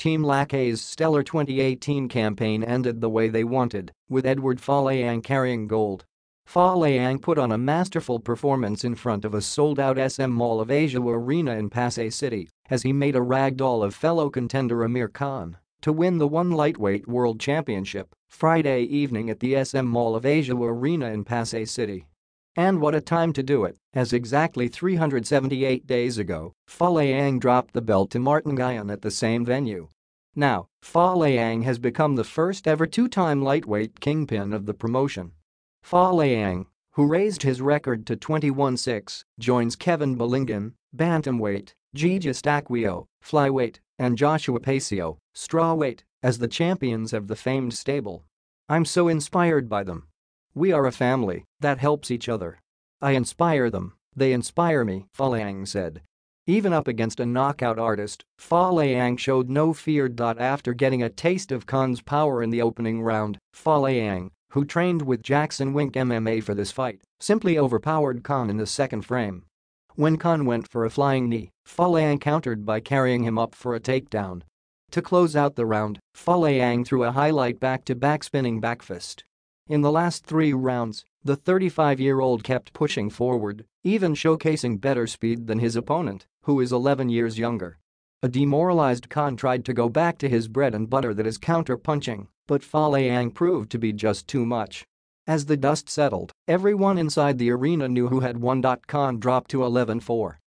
Team Lackey's stellar 2018 campaign ended the way they wanted, with Edward Faleang carrying gold. Faleang put on a masterful performance in front of a sold-out SM Mall of Asia arena in Pasay City as he made a ragdoll of fellow contender Amir Khan to win the One Lightweight World Championship Friday evening at the SM Mall of Asia arena in Pasay City. And what a time to do it, as exactly 378 days ago, Fa Liang dropped the belt to Martin Guyon at the same venue. Now, Fa Liang has become the first ever two-time lightweight kingpin of the promotion. Fa Liang, who raised his record to 21-6, joins Kevin Balingan, bantamweight, Gigi Stacquio, flyweight, and Joshua Pacio, strawweight, as the champions of the famed stable. I'm so inspired by them. We are a family that helps each other. I inspire them, they inspire me, Faleang said. Even up against a knockout artist, Faleang showed no fear. After getting a taste of Khan's power in the opening round, Faleang, who trained with Jackson Wink MMA for this fight, simply overpowered Khan in the second frame. When Khan went for a flying knee, Faleang countered by carrying him up for a takedown. To close out the round, Faleang threw a highlight back-to-back -back spinning back fist. In the last three rounds, the 35-year-old kept pushing forward, even showcasing better speed than his opponent, who is 11 years younger. A demoralized Khan tried to go back to his bread and butter that is counter-punching, but Fa Liang proved to be just too much. As the dust settled, everyone inside the arena knew who had won. Khan dropped to 11-4.